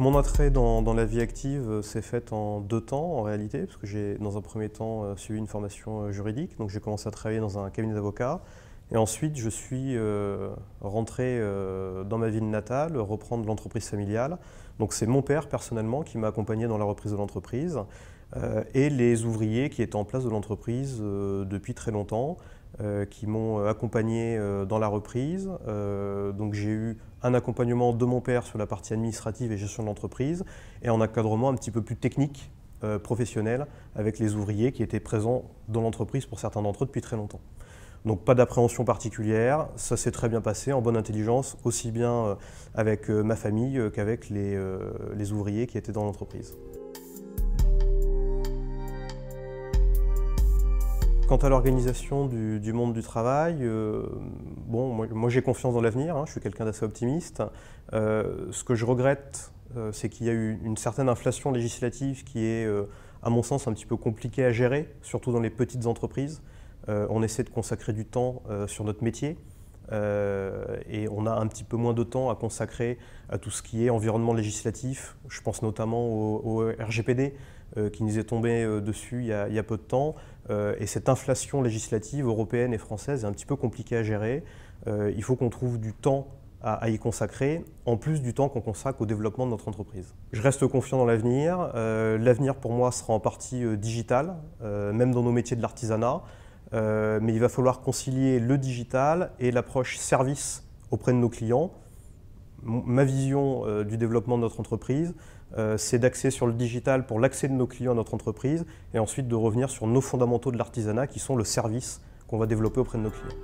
Mon entrée dans, la vie active euh, s'est faite en deux temps en réalité, parce que j'ai dans un premier temps euh, suivi une formation euh, juridique, donc j'ai commencé à travailler dans un cabinet d'avocats. Et ensuite, je suis euh, rentré euh, dans ma ville natale, reprendre l'entreprise familiale. Donc c'est mon père personnellement qui m'a accompagné dans la reprise de l'entreprise euh, et les ouvriers qui étaient en place de l'entreprise depuis très longtemps, qui m'ont accompagné dans la reprise. donc j'ai eu un accompagnement de mon père sur la partie administrative et gestion de l'entreprise et un encadrement un petit peu plus technique, professionnel, avec les ouvriers qui étaient présents dans l'entreprise pour certains d'entre eux depuis très longtemps. Donc pas d'appréhension particulière, ça s'est très bien passé en bonne intelligence, aussi bien euh, avec euh, ma famille euh, qu'avec les, ouvriers qui étaient dans l'entreprise. Quant à l'organisation du, monde du travail, bon, moi, j'ai confiance dans l'avenir, hein. je suis quelqu'un d'assez optimiste. ce que je regrette, c'est qu'il y a eu une certaine inflation législative qui est, à mon sens, un petit peu compliquée à gérer, surtout dans les petites entreprises. Euh, on essaie de consacrer du temps euh, sur notre métier. Euh, et on a un petit peu moins de temps à consacrer à tout ce qui est environnement législatif. Je pense notamment au, RGPD qui nous est tombé dessus il y, a, peu de temps. et cette inflation législative européenne et française est un petit peu compliquée à gérer. il faut qu'on trouve du temps à, y consacrer, en plus du temps qu'on consacre au développement de notre entreprise. Je reste confiant dans l'avenir. l'avenir pour moi sera en partie digital, même dans nos métiers de l'artisanat. Euh, mais il va falloir concilier le digital et l'approche service auprès de nos clients. ma vision euh, du développement de notre entreprise, euh, c'est d'axer sur le digital pour l'accès de nos clients à notre entreprise et ensuite de revenir sur nos fondamentaux de l'artisanat qui sont le service qu'on va développer auprès de nos clients.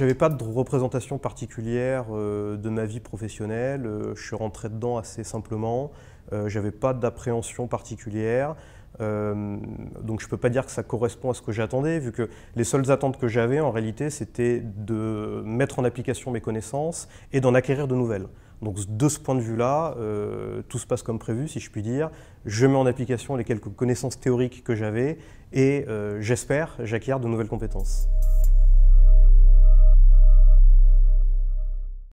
Je n'avais pas de représentation particulière de ma vie professionnelle, je suis rentré dedans assez simplement, je n'avais pas d'appréhension particulière. Euh, donc je ne peux pas dire que ça correspond à ce que j'attendais, vu que les seules attentes que j'avais en réalité, c'était de mettre en application mes connaissances et d'en acquérir de nouvelles. Donc de ce point de vue-là, euh, tout se passe comme prévu, si je puis dire. Je mets en application les quelques connaissances théoriques que j'avais et euh, j'espère j'acquiers de nouvelles compétences.